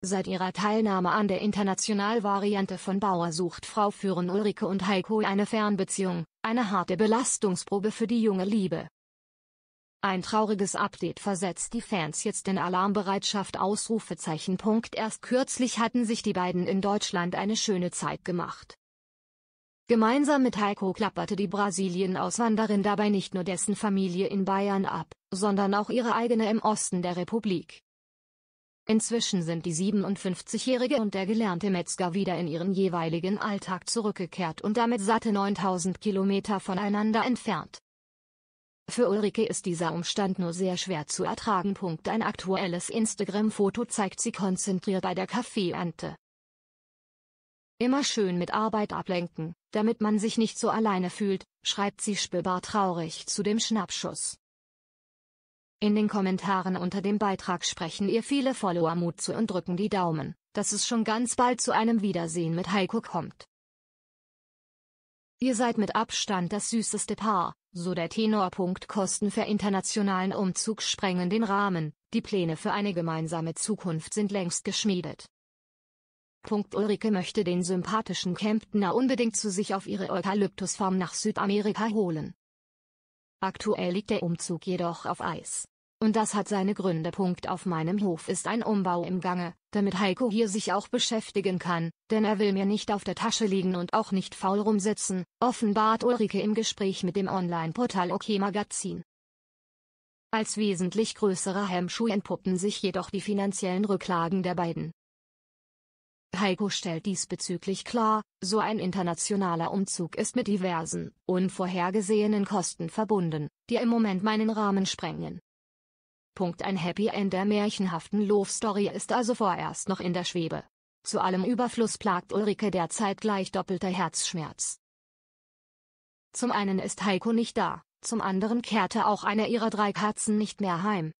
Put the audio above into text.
Seit ihrer Teilnahme an der Internationalvariante von Bauer sucht Frau führen Ulrike und Heiko eine Fernbeziehung, eine harte Belastungsprobe für die junge Liebe. Ein trauriges Update versetzt die Fans jetzt in Alarmbereitschaft Ausrufezeichen. Punkt. Erst kürzlich hatten sich die beiden in Deutschland eine schöne Zeit gemacht. Gemeinsam mit Heiko klapperte die Brasilien-Auswanderin dabei nicht nur dessen Familie in Bayern ab, sondern auch ihre eigene im Osten der Republik. Inzwischen sind die 57-Jährige und der gelernte Metzger wieder in ihren jeweiligen Alltag zurückgekehrt und damit satte 9000 Kilometer voneinander entfernt. Für Ulrike ist dieser Umstand nur sehr schwer zu ertragen. Ein aktuelles Instagram-Foto zeigt sie konzentriert bei der Kaffeeernte. Immer schön mit Arbeit ablenken, damit man sich nicht so alleine fühlt, schreibt sie spürbar traurig zu dem Schnappschuss. In den Kommentaren unter dem Beitrag sprechen ihr viele Follower Mut zu und drücken die Daumen, dass es schon ganz bald zu einem Wiedersehen mit Heiko kommt. Ihr seid mit Abstand das süßeste Paar, so der Tenor. Kosten für internationalen Umzug sprengen den Rahmen, die Pläne für eine gemeinsame Zukunft sind längst geschmiedet. Punkt Ulrike möchte den sympathischen Kemptner unbedingt zu sich auf ihre Eukalyptusform nach Südamerika holen. Aktuell liegt der Umzug jedoch auf Eis. Und das hat seine Gründe. Punkt auf meinem Hof ist ein Umbau im Gange, damit Heiko hier sich auch beschäftigen kann, denn er will mir nicht auf der Tasche liegen und auch nicht faul rumsitzen, offenbart Ulrike im Gespräch mit dem Online-Portal OK Magazin. Als wesentlich größere Hemmschuhe entpuppen sich jedoch die finanziellen Rücklagen der beiden, Heiko stellt diesbezüglich klar, so ein internationaler Umzug ist mit diversen, unvorhergesehenen Kosten verbunden, die im Moment meinen Rahmen sprengen. Punkt ein Happy End der märchenhaften Love Story ist also vorerst noch in der Schwebe. Zu allem Überfluss plagt Ulrike derzeit gleich doppelter Herzschmerz. Zum einen ist Heiko nicht da, zum anderen kehrte auch eine ihrer drei Katzen nicht mehr heim.